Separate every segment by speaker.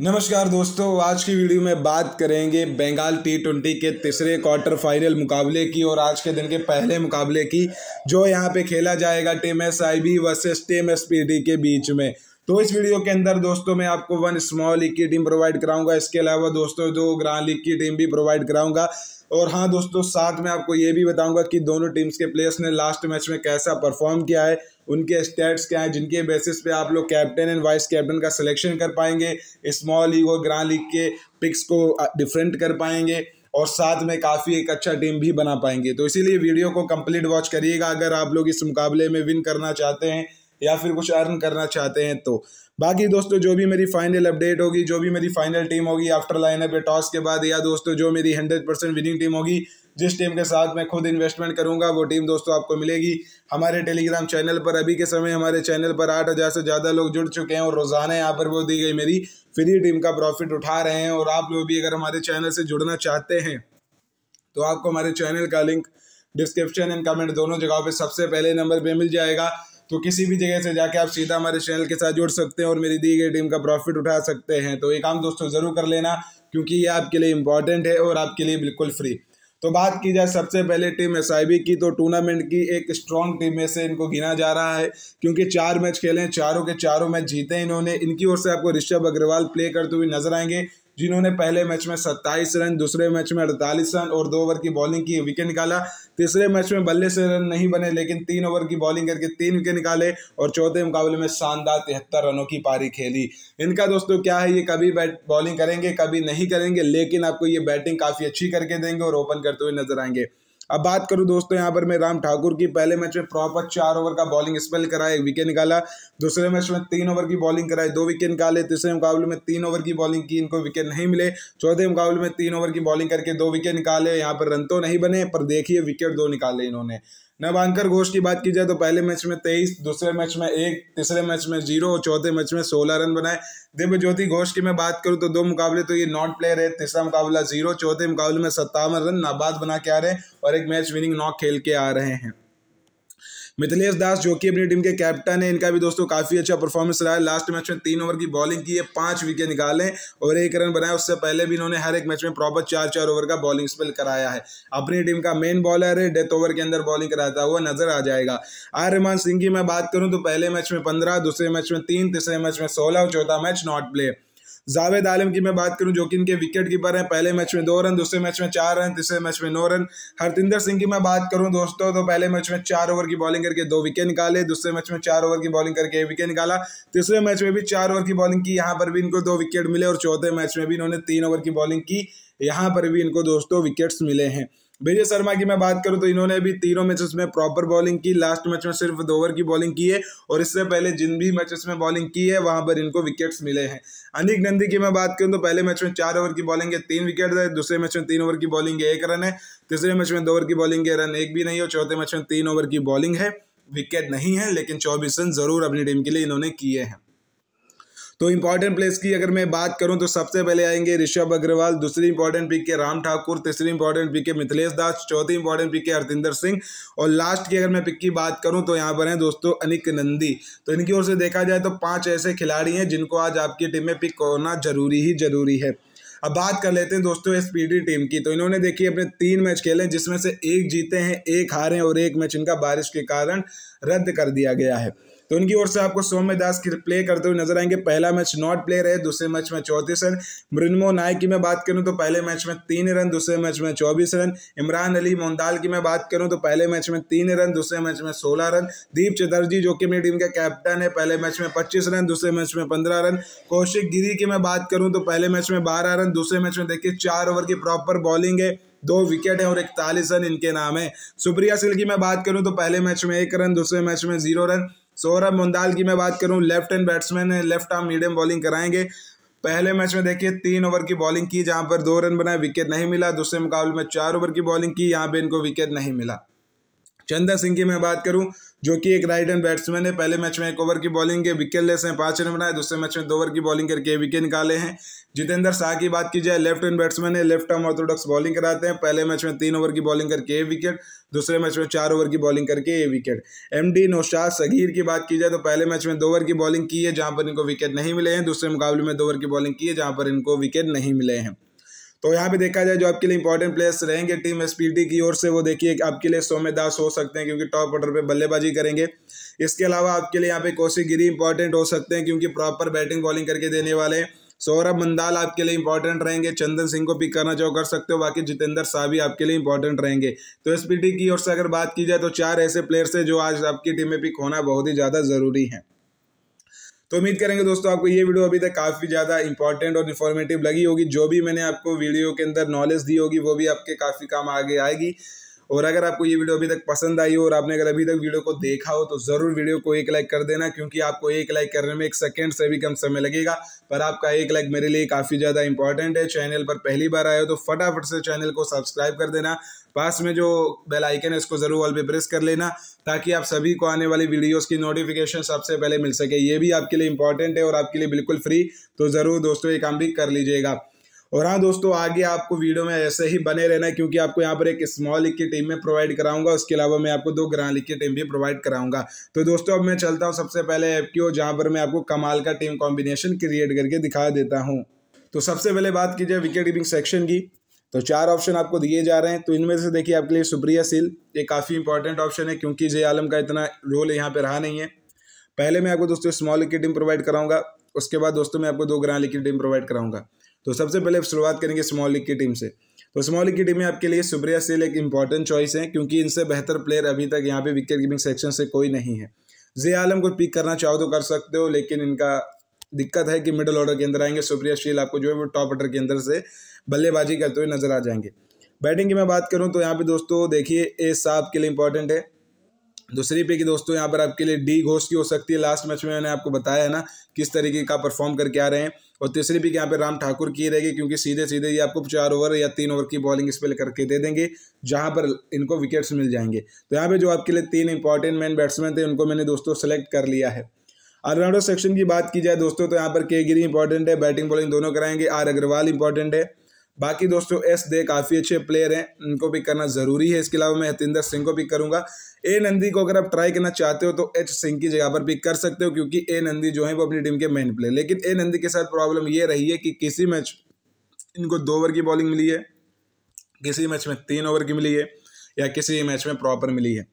Speaker 1: नमस्कार दोस्तों आज की वीडियो में बात करेंगे बंगाल टी ट्वेंटी के तीसरे क्वार्टर फाइनल मुकाबले की और आज के दिन के पहले मुकाबले की जो यहां पे खेला जाएगा team S I B versus team S P D के बीच में तो इस वीडियो के अंदर दोस्तों मैं आपको वन स्मॉल लीग की टीम प्रोवाइड कराऊंगा इसके अलावा दोस्तों दो ग्रांड लीग की टीम भी प्रोवाइड कराऊंगा और हाँ दोस्तों साथ में आपको ये भी बताऊंगा कि दोनों टीम्स के प्लेयर्स ने लास्ट मैच में कैसा परफॉर्म किया है उनके स्टेट्स क्या हैं जिनके बेसिस पे आप लोग कैप्टन एंड वाइस कैप्टन का सिलेक्शन कर पाएंगे स्मॉल लीग और ग्रांड लीग के पिक्स को डिफरेंट कर पाएंगे और साथ में काफ़ी एक अच्छा टीम भी बना पाएंगे तो इसीलिए वीडियो को कंप्लीट वॉच करिएगा अगर आप लोग इस मुकाबले में विन करना चाहते हैं या फिर कुछ अर्न करना चाहते हैं तो बाकी दोस्तों जो भी मेरी फाइनल अपडेट होगी जो भी मेरी फाइनल टीम होगी आफ्टर लाइनअप या टॉस के बाद या दोस्तों जो मेरी हंड्रेड परसेंट विनिंग टीम होगी जिस टीम के साथ मैं खुद इन्वेस्टमेंट करूंगा वो टीम दोस्तों आपको मिलेगी हमारे टेलीग्राम चैनल पर अभी के समय हमारे चैनल पर आठ हज़ार से ज़्यादा लोग जुड़ चुके हैं और रोज़ाना यहाँ पर वो दी गई मेरी फ्री टीम का प्रॉफिट उठा रहे हैं और आप लोग भी अगर हमारे चैनल से जुड़ना चाहते हैं तो आपको हमारे चैनल का लिंक डिस्क्रिप्शन एंड कमेंट दोनों जगहों पर सबसे पहले नंबर पर मिल जाएगा तो किसी भी जगह से जाके आप सीधा हमारे चैनल के साथ जुड़ सकते हैं और मेरी दी गई टीम का प्रॉफिट उठा सकते हैं तो ये काम दोस्तों ज़रूर कर लेना क्योंकि ये आपके लिए इम्पॉर्टेंट है और आपके लिए बिल्कुल फ्री तो बात की जाए सबसे पहले टीम एस की तो टूर्नामेंट की एक स्ट्रॉन्ग टीम में से इनको गिना जा रहा है क्योंकि चार मैच खेले हैं चारों के चारों मैच जीते हैं इन्होंने इनकी ओर से आपको ऋषभ अग्रवाल प्ले करते हुए नजर आएंगे जिन्होंने पहले मैच में 27 रन दूसरे मैच में 48 रन और दो ओवर की बॉलिंग की विकेट निकाला तीसरे मैच में बल्ले से रन नहीं बने लेकिन तीन ओवर की बॉलिंग करके तीन विकेट निकाले और चौथे मुकाबले में शानदार तिहत्तर रनों की पारी खेली इनका दोस्तों क्या है ये कभी बैट बॉलिंग करेंगे कभी नहीं करेंगे लेकिन आपको ये बैटिंग काफ़ी अच्छी करके देंगे और ओपन करते हुए नजर आएंगे अब बात करूँ दोस्तों यहाँ पर मैं राम ठाकुर की पहले मैच में प्रॉपर चार ओवर का बॉलिंग स्पेल कराया एक विकेट निकाला दूसरे मैच में तीन ओवर की बॉलिंग कराई दो विकेट निकाले तीसरे मुकाबले में तीन ओवर की बॉलिंग की इनको विकेट नहीं मिले चौथे मुकाबले में तीन ओवर की बॉलिंग करके दो विकेट निकाले यहाँ पर रन तो नहीं बने पर देखिए विकेट दो निकाले इन्होंने नवांकर घोष की बात की जाए तो पहले मैच में तेईस दूसरे मैच में एक तीसरे मैच में जीरो और चौथे मैच में सोलह रन बनाए दिव्य ज्योति घोष की मैं बात करूं तो दो मुकाबले तो ये नॉट प्लेयर है तीसरा मुकाबला जीरो चौथे मुकाबले में सत्तावन रन नाबाद बना के आ रहे हैं और एक मैच विनिंग नॉक खेल के आ रहे हैं मिथिलेश दास जो कि अपनी टीम के कैप्टन है इनका भी दोस्तों काफ़ी अच्छा परफॉर्मेंस रहा है लास्ट मैच में तीन ओवर की बॉलिंग की है पांच विकेट निकालें और एक रन बनाए उससे पहले भी इन्होंने हर एक मैच में प्रॉपर चार चार ओवर का बॉलिंग स्पेल कराया है अपनी टीम का मेन बॉलर है डेथ ओवर के अंदर बॉलिंग कराता हुआ नजर आ जाएगा आर रहमान सिंह की मैं बात करूँ तो पहले मैच में पंद्रह दूसरे मैच में तीन तीसरे मैच में सोलह और चौथा match not play Javed Alam की मैं बात करूं जो कि इनके विकेट कीपर हैं पहले मैच में दो रन दूसरे मैच में चार रन तीसरे मैच में नौ रन हरतिंदर सिंह की मैं बात करूं दोस्तों तो पहले मैच में चार ओवर की बॉलिंग करके दो विकेट निकाले दूसरे मैच में चार ओवर की बॉलिंग करके एक विकेट निकाला तीसरे मैच में भी चार ओवर की बॉलिंग की यहाँ पर भी इनको दो विकेट मिले और चौथे मैच में भी इन्होंने तीन ओवर की बॉलिंग की यहाँ पर भी इनको दोस्तों विकेट्स मिले हैं विजय शर्मा की मैं बात करूं तो इन्होंने भी तीनों मैचेस में प्रॉपर बॉलिंग की लास्ट मैच में सिर्फ दो ओवर की बॉलिंग की है और इससे पहले जिन भी मैचेस में बॉलिंग की है वहां पर इनको विकेट्स मिले हैं अनिक नंदी की मैं बात करूं तो पहले मैच में चार ओवर की बॉलिंग है तीन विकेट है दूसरे मैच में तीन ओवर की बॉलिंग है एक रन है तीसरे मैच में दो ओवर की बॉलिंग है रन एक भी नहीं और चौथे मैच में तीन ओवर की बॉलिंग है विकेट नहीं है लेकिन चौबीस रन जरूर अपनी टीम के लिए इन्होंने किए हैं तो इंपॉर्टेंट प्लेस की अगर मैं बात करूं तो सबसे पहले आएंगे ऋषभ अग्रवाल दूसरी इंपॉर्टेंट पिक के राम ठाकुर तीसरी इंपॉर्टेंट पिक के मिथिलेश दास चौथी इंपॉर्टेंट पिक के हरतिंदर सिंह और लास्ट की अगर मैं पिक की बात करूं तो यहाँ पर हैं दोस्तों अनिक नंदी तो इनकी ओर से देखा जाए तो पाँच ऐसे खिलाड़ी हैं जिनको आज आपकी टीम में पिक होना जरूरी ही जरूरी है अब बात कर लेते हैं दोस्तों एस टीम की तो इन्होंने देखिए अपने तीन मैच खेले जिसमें से एक जीते हैं एक हारे और एक मैच इनका बारिश के कारण रद्द कर दिया गया है तो उनकी ओर से आपको सौम्य दास की प्ले करते हुए नजर आएंगे पहला मैच नॉट प्ले रहे दूसरे मैच में चौंतीस रन मृन्मो नायक की मैं बात करूँ तो पहले मैच में तीन रन दूसरे मैच में चौबीस रन इमरान अली मोहनदाल की मैं बात करूँ तो पहले मैच में तीन रन दूसरे मैच में सोलह रन दीप चटर्जी जो कि मेरी टीम के कैप्टन है पहले मैच में पच्चीस रन दूसरे मैच में पंद्रह रन कौशिक गिरी की मैं बात करूँ तो पहले मैच में बारह रन दूसरे मैच में देखिए चार ओवर की प्रॉपर बॉलिंग है दो विकेट है और इकतालीस रन इनके नाम है सुप्रिया सिल की मैं बात करूं तो पहले मैच में एक रन दूसरे मैच में जीरो रन सौरभ मुंदाल की मैं बात करूं लेफ्ट हैंड बैट्समैन है लेफ्ट आर्म मीडियम बॉलिंग कराएंगे पहले मैच में देखिए तीन ओवर की बॉलिंग की जहां पर दो रन बनाए विकेट नहीं मिला दूसरे मुकाबले में चार ओवर की बॉलिंग की यहाँ पे इनको विकेट नहीं मिला चंदा सिंह की मैं बात करूं जो कि एक राइट हैंड बैट्समैन है पहले मैच में एक ओवर की बॉलिंग के विकेट लेस हैं पाँच रन बनाए दूसरे मैच में दो ओवर की बॉलिंग करके विकेट निकाले हैं जितेंद्र शाह की बात की जाए लेफ्ट हैंड बैट्समैन है लेफ्ट आर्म ऑर्थोडॉक्स बॉलिंग कराते हैं पहले मैच में तीन ओवर की बॉलिंग करके ए विकेट दूसरे मैच में चार ओवर की बॉलिंग करके a wicket M D Naushad Sagir की बात की जाए तो पहले मैच में दो ओवर की बॉलिंग की है जहाँ पर इनको विकेट नहीं मिले हैं दूसरे मुकाबले में दो ओवर की बॉलिंग की है जहाँ पर इनको विकेट नहीं मिले हैं तो यहाँ पे देखा जाए जो आपके लिए इंपॉर्टेंट प्लेयर्स रहेंगे टीम एसपीटी की ओर से वो देखिए आपके लिए सौम्य दास हो सकते हैं क्योंकि टॉप ऑर्डर पे बल्लेबाजी करेंगे इसके अलावा आपके लिए यहाँ पे कौशिक गिरी इंपॉर्टेंट हो सकते हैं क्योंकि प्रॉपर बैटिंग बॉलिंग करके देने वाले हैं सौरभ मंदाल आपके लिए इंपॉर्टेंट रहेंगे चंदन सिंह को पिक करना चाहो कर सकते हो बाकी जितेंद्र शाह भी आपके लिए इंपॉर्टेंट रहेंगे तो एस की ओर से अगर बात की जाए तो चार ऐसे प्लेयर्स है जो आज आपकी टीम में पिक होना बहुत ही ज़्यादा ज़रूरी है तो उम्मीद करेंगे दोस्तों आपको ये वीडियो अभी तक काफ़ी ज़्यादा इंपॉर्टेंट और इन्फॉर्मेटिव लगी होगी जो भी मैंने आपको वीडियो के अंदर नॉलेज दी होगी वो भी आपके काफ़ी काम आगे आएगी और अगर आपको ये वीडियो अभी तक पसंद आई हो और आपने अगर अभी तक वीडियो को देखा हो तो ज़रूर वीडियो को एक लाइक कर देना क्योंकि आपको एक लाइक करने में एक सेकेंड से भी कम समय लगेगा पर आपका एक लाइक मेरे लिए काफ़ी ज़्यादा इंपॉर्टेंट है चैनल पर पहली बार आए हो तो फटाफट से चैनल को सब्सक्राइब कर देना पास में जो बेल आइकन है इसको ज़रूर ऑल पे प्रेस कर लेना ताकि आप सभी को आने वाली वीडियोस की नोटिफिकेशन सबसे पहले मिल सके ये भी आपके लिए इंपॉर्टेंट है और आपके लिए बिल्कुल फ्री तो ज़रूर दोस्तों ये काम भी कर लीजिएगा और हाँ दोस्तों आगे आपको वीडियो में ऐसे ही बने रहना है क्योंकि आपको यहाँ पर एक स्मॉल लीग की टीम में प्रोवाइड कराऊंगा उसके अलावा मैं आपको दो ग्रांड लीग की टीम भी प्रोवाइड कराऊंगा तो दोस्तों अब मैं चलता हूँ सबसे पहले एफ टी जहाँ पर मैं आपको कमाल का टीम कॉम्बिनेशन क्रिएट करके दिखा देता हूँ तो सबसे पहले बात की जाए विकेट कीपिंग सेक्शन की तो चार ऑप्शन आपको दिए जा रहे हैं तो इनमें से देखिए आपके लिए सुप्रिया सिल ये काफ़ी इंपॉर्टेंट ऑप्शन है क्योंकि जय आलम का इतना रोल यहाँ पर रहा नहीं है पहले मैं आपको दोस्तों स्मॉल लीग की टीम प्रोवाइड कराऊंगा उसके बाद दोस्तों मैं आपको दो ग्रांड लीग की टीम प्रोवाइड कराऊंगा तो सबसे पहले शुरुआत करेंगे स्मॉल लीग की टीम से तो स्मॉल लीग की टीम में आपके लिए सुब्रिया सिल एक इंपॉर्टेंट चॉइस है क्योंकि इनसे बेहतर प्लेयर अभी तक यहाँ पे विकेट कीपिंग सेक्शन से कोई नहीं है जे आलम को पिक करना चाहो तो कर सकते हो लेकिन इनका दिक्कत है कि मिडल ऑर्डर के अंदर आएंगे सुप्रिया शील आपको जो है वो टॉप ऑर्डर के अंदर से बल्लेबाजी करते हुए नजर आ जाएंगे बैटिंग की मैं बात करूं तो यहाँ पे दोस्तों देखिए ए साहब के लिए इंपॉर्टेंट है दूसरी की दोस्तों यहाँ पर आपके लिए डी घोष की हो सकती है लास्ट मैच में मैंने आपको बताया है ना किस तरीके का परफॉर्म करके आ रहे हैं और तीसरी पिक यहाँ पे राम ठाकुर की रहेगी क्योंकि सीधे सीधे ये आपको चार ओवर या तीन ओवर की बॉलिंग इस पर करके दे देंगे जहाँ पर इनको विकेट्स मिल जाएंगे तो यहाँ पे जो आपके लिए तीन इंपॉर्टेंट मैन बैट्समैन थे उनको मैंने दोस्तों सेलेक्ट कर लिया है ऑलराउंडर सेक्शन की बात की जाए दोस्तों तो यहाँ पर के गिरी इंपॉर्टेंट है बैटिंग बॉलिंग दोनों कराएंगे आर अग्रवाल इंपॉर्टेंट है बाकी दोस्तों एस दे काफ़ी अच्छे प्लेयर हैं उनको भी करना ज़रूरी है इसके अलावा मैं हतिंदर सिंह को भी करूँगा ए नंदी को अगर आप ट्राई करना चाहते हो तो एच सिंह की जगह पर भी कर सकते हो क्योंकि ए नंदी जो है वो अपनी टीम के मेन प्लेयर लेकिन ए नंदी के साथ प्रॉब्लम ये रही है कि किसी मैच इनको दो ओवर की बॉलिंग मिली है किसी मैच में तीन ओवर की मिली है या किसी मैच में प्रॉपर मिली है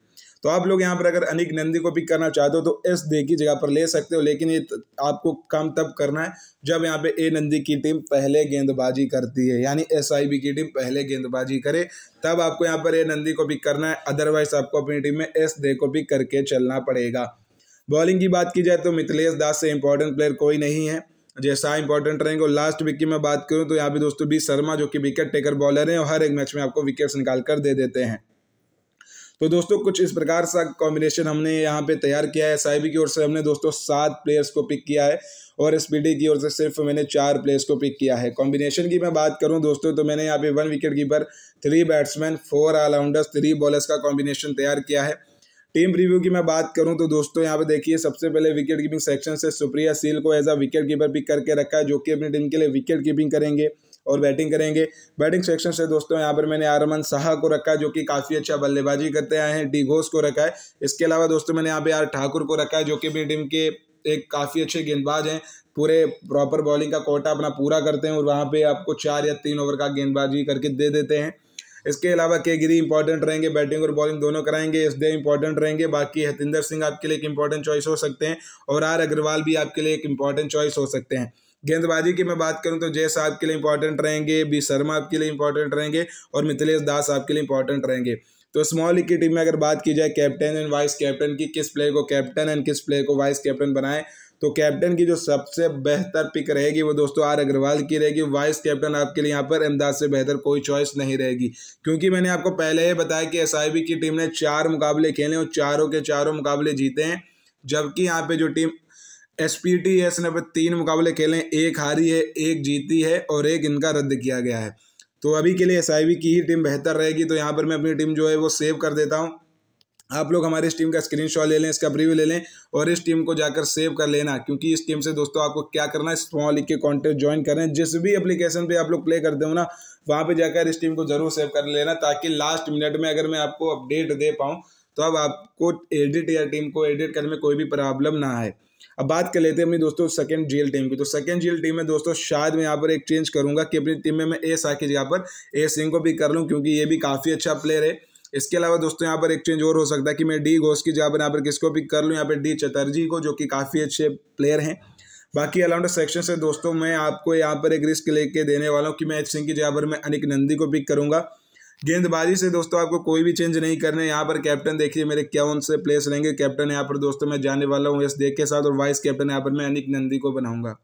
Speaker 1: तो आप लोग यहाँ पर अगर अनिक नंदी को पिक करना चाहते हो तो एस दे की जगह पर ले सकते हो लेकिन ये आपको काम तब करना है जब यहाँ पे ए नंदी की टीम पहले गेंदबाजी करती है यानी एस आई बी की टीम पहले गेंदबाजी करे तब आपको यहाँ पर ए नंदी को पिक करना है अदरवाइज आपको अपनी टीम में एस दे को पिक करके चलना पड़ेगा बॉलिंग की बात की जाए तो मिथिलेश दास से इंपॉर्टेंट प्लेयर कोई नहीं है जैसा इंपॉर्टेंट रहेंगे और लास्ट विक की मैं बात करूं तो यहाँ पे दोस्तों बी शर्मा जो कि विकेट टेकर बॉलर हैं और हर एक मैच में आपको विकेट्स निकाल कर दे देते हैं तो दोस्तों कुछ इस प्रकार सा कॉम्बिनेशन हमने यहाँ पे तैयार किया है एसआईबी की ओर से हमने दोस्तों सात प्लेयर्स को पिक किया है और एस की ओर से सिर्फ मैंने चार प्लेयर्स को पिक किया है कॉम्बिनेशन की मैं बात करूँ दोस्तों तो मैंने यहाँ पे one wicket keeper three batsman four all rounders three bowlers का कॉम्बिनेशन तैयार किया है टीम रिव्यू की मैं बात करूं तो दोस्तों यहाँ पे देखिए सबसे पहले विकेट कीपिंग सेक्शन से सुप्रिया सील को as a wicket keeper pick करके रखा है जो कि अपनी टीम के लिए विकेट कीपिंग करेंगे और बैटिंग करेंगे बैटिंग सेक्शन से दोस्तों यहाँ पर मैंने आरमन शाह को रखा है जो कि काफ़ी अच्छा बल्लेबाजी करते आए हैं डी घोष को रखा है इसके अलावा दोस्तों मैंने यहाँ पे आर ठाकुर को रखा है जो कि अपनी टीम के एक काफ़ी अच्छे गेंदबाज हैं पूरे प्रॉपर बॉलिंग का कोटा अपना पूरा करते हैं और वहाँ पर आपको चार या तीन ओवर का गेंदबाजी करके दे देते हैं इसके अलावा के गिरी इंपॉर्टेंट रहेंगे बैटिंग और बॉलिंग दोनों कराएंगे एस डे इंपॉर्टेंट रहेंगे बाकी हतिंदर सिंह आपके लिए एक इंपॉर्टेंट चॉइस हो सकते हैं और आर अग्रवाल भी आपके लिए एक इंपॉर्टेंट चॉइस हो सकते हैं गेंदबाजी की मैं बात करूं तो जय साहब के लिए इंपॉर्टेंट रहेंगे बी शर्मा आपके लिए इंपॉर्टेंट रहेंगे और मिथिलेश दास आपके लिए इंपॉर्टेंट रहेंगे तो स्मॉल की टीम में अगर बात की जाए कैप्टन एंड वाइस कैप्टन की किस प्लेयर को कैप्टन एंड किस प्लेयर को वाइस कैप्टन बनाएं तो कैप्टन की जो सबसे बेहतर पिक रहेगी वो दोस्तों आर अग्रवाल की रहेगी वाइस कैप्टन आपके लिए यहाँ पर अहमदाज से बेहतर कोई चॉइस नहीं रहेगी क्योंकि मैंने आपको पहले ही बताया कि एस की टीम ने चार मुकाबले खेले और चारों के चारों मुकाबले जीते हैं जबकि यहाँ पे जो team S P T S ने तीन मुकाबले खेले एक हारी है एक जीती है और एक इनका रद्द किया गया है तो अभी के लिए एस की ही टीम बेहतर रहेगी तो यहाँ पर मैं अपनी टीम जो है वो सेव कर देता हूँ आप लोग हमारे इस टीम का स्क्रीनशॉट ले लें इसका प्रीव्यू ले लें और इस टीम को जाकर सेव कर लेना क्योंकि इस टीम से दोस्तों आपको क्या करना है स्मॉल लिख के कॉन्टेस्ट ज्वाइन करें जिस भी एप्लीकेशन पे आप लोग प्ले करते हो ना वहाँ पे जाकर इस टीम को जरूर सेव कर लेना ताकि लास्ट मिनट में अगर मैं आपको अपडेट दे पाऊँ तो अब आपको एडिट या टीम को एडिट करने में कोई भी प्रॉब्लम ना आए अब बात कर लेते हैं अपनी दोस्तों सेकंड जीएल टीम की तो सेकंड जीएल टीम में दोस्तों शायद मैं यहाँ पर एक चेंज करूंगा कि अपनी टीम में मैं ए शाह की जगह पर ए सिंह को भी कर लूँ क्योंकि ये भी काफ़ी अच्छा प्लेयर है इसके अलावा दोस्तों यहाँ पर एक चेंज और हो सकता है कि मैं डी घोष की जगह पर यहाँ पर किसको पिक कर लूँ यहाँ पर डी चटर्जी को जो कि काफ़ी अच्छे प्लेयर हैं बाकी अलाउंड सेक्शन से दोस्तों मैं आपको यहाँ पर एक रिस्क लेके देने वाला हूँ कि मैं एच सिंह की जगह पर मैं अनिक नंदी को पिक करूंगा गेंदबाजी से दोस्तों आपको कोई भी चेंज नहीं करने यहाँ पर कैप्टन देखिए मेरे क्या से प्लेस रहेंगे कैप्टन यहाँ पर दोस्तों मैं जाने वाला हूँ एस देव के साथ और वाइस कैप्टन यहाँ पर मैं अनिक नंदी को बनाऊंगा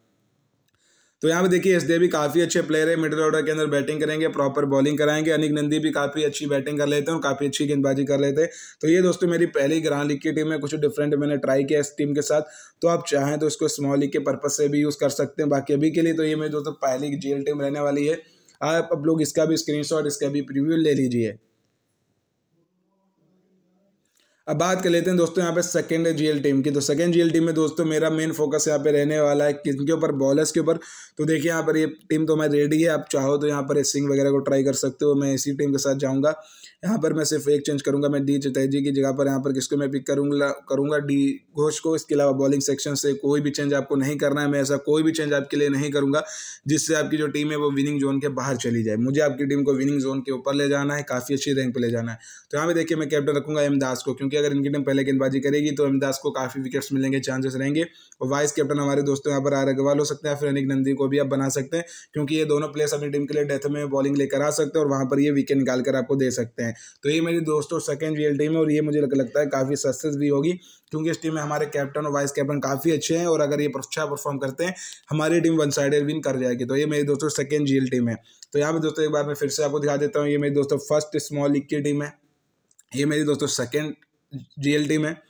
Speaker 1: तो यहाँ पर देखिए एस भी काफ़ी अच्छे प्लेयर है मिडिल ऑर्डर के अंदर बैटिंग करेंगे प्रॉपर बॉलिंग कराएंगे अनिक नंदी भी काफ़ी अच्छी बैटिंग कर लेते हैं और काफ़ी अच्छी गेंदबाजी कर लेते हैं तो ये दोस्तों मेरी पहली ग्रांड लीग की टीम है कुछ डिफरेंट मैंने ट्राई किया इस टीम के साथ तो आप चाहें तो इसको स्मॉल लीग के पर्पज़ से भी यूज़ कर सकते हैं बाकी अभी के लिए तो ये मेरी दोस्तों पहली जी टीम रहने वाली है आप अब लोग इसका भी स्क्रीनशॉट इसका भी प्रीव्यू ले लीजिए अब बात कर लेते हैं दोस्तों यहाँ पे सेकेंड जीएल टीम की तो सेकेंड जीएल टीम में दोस्तों मेरा मेन फोकस यहाँ पे रहने वाला है किन के ऊपर बॉलर्स के ऊपर तो देखिए यहाँ पर ये टीम तो मैं रेडी है आप चाहो तो यहाँ पर सिंह वगैरह को ट्राई कर सकते हो मैं इसी टीम के साथ जाऊँगा यहाँ पर मैं सिर्फ एक चेंज करूँगा मैं डी चतैजी की जगह पर यहाँ पर किसको मैं पिक करूँगा करूँगा डी घोष को इसके अलावा बॉलिंग सेक्शन से कोई भी चेंज आपको नहीं करना है मैं ऐसा कोई भी चेंज आपके लिए नहीं करूँगा जिससे आपकी जो टीम है वो विनिंग जोन के बाहर चली जाए मुझे आपकी टीम को विनिंग जोन के ऊपर ले जाना है काफ़ी अच्छी रैंक पर ले जाना है तो यहाँ पर देखिए मैं कैप्टन रखूँगा दास को क्योंकि अगर इनकी टीम पहले गेंदबाजी करेगी तो दास को काफ़ी विकेट्स मिलेंगे चांसेस रहेंगे और वाइस कैप्टन हमारे दोस्तों यहाँ पर आर अग्रवाल हो सकते हैं फिर अनिक नंदी को भी आप बना सकते हैं क्योंकि ये दोनों प्लेयर्स अपनी टीम के लिए डेथ में बॉलिंग लेकर आ सकते हैं और वहाँ पर ये विकेट निकाल कर आपको दे सकते हैं हैं तो ये मेरी दोस्तों सेकेंड रियल टीम है और ये मुझे लगता है काफ़ी सक्सेस भी होगी क्योंकि इस टीम में हमारे कैप्टन और वाइस कैप्टन काफ़ी अच्छे हैं और अगर ये अच्छा परफॉर्म करते हैं हमारी टीम वन साइडेड विन कर जाएगी तो ये मेरी दोस्तों सेकेंड रियल टीम है तो यहाँ पर दोस्तों एक बार मैं फिर से आपको दिखा देता हूँ ये मेरी दोस्तों फर्स्ट स्मॉल लीग की टीम है ये मेरी दोस्तों सेकेंड जी टीम है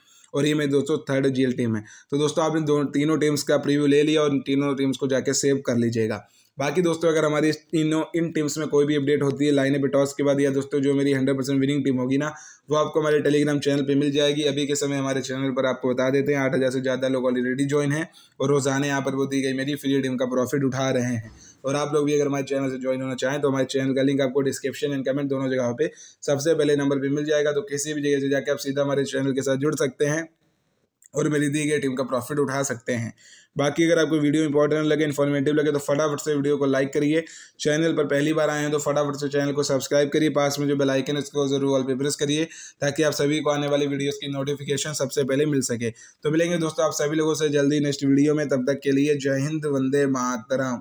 Speaker 1: और ये मेरी दोस्तों थर्ड जी टीम है तो दोस्तों आपने दो तीनों टीम्स का प्रीव्यू ले लिया और तीनों टीम्स को जाके सेव कर लीजिएगा बाकी दोस्तों अगर हमारी इन इन टीम्स में कोई भी अपडेट होती है लाइन पे टॉस के बाद या दोस्तों जो मेरी हंड्रेड परसेंट विनिंग टीम होगी ना वो आपको हमारे टेलीग्राम चैनल पे मिल जाएगी अभी के समय हमारे चैनल पर आपको बता देते हैं आठ हज़ार से ज़्यादा लोग ऑलरेडी ज्वाइन हैं और रोज़ाना यहाँ पर वो दी गई मेरी फ्री टीम का प्रॉफिट उठा रहे हैं और आप लोग भी अगर हमारे चैनल से ज्वाइन होना चाहें तो हमारे चैनल का लिंक आपको डिस्क्रिप्शन एंड कमेंट दोनों जगह पर सबसे पहले नंबर पर मिल जाएगा तो किसी भी जगह से जाकर आप सीधा हमारे चैनल के साथ जुड़ सकते हैं और मेरी दी गई टीम का प्रॉफिट उठा सकते हैं बाकी अगर आपको वीडियो इंपॉर्टेंट लगे इन्फॉर्मेटिव लगे तो फटाफट से वीडियो को लाइक करिए चैनल पर पहली बार आए हैं तो फटाफट से चैनल को सब्सक्राइब करिए पास में जो बेल आइकन उसको जरूर ऑल पे प्रेस करिए ताकि आप सभी को आने वाली वीडियोस की नोटिफिकेशन सबसे पहले मिल सके तो मिलेंगे दोस्तों आप सभी लोगों से जल्दी नेक्स्ट वीडियो में तब तक के लिए जय हिंद वंदे मातरम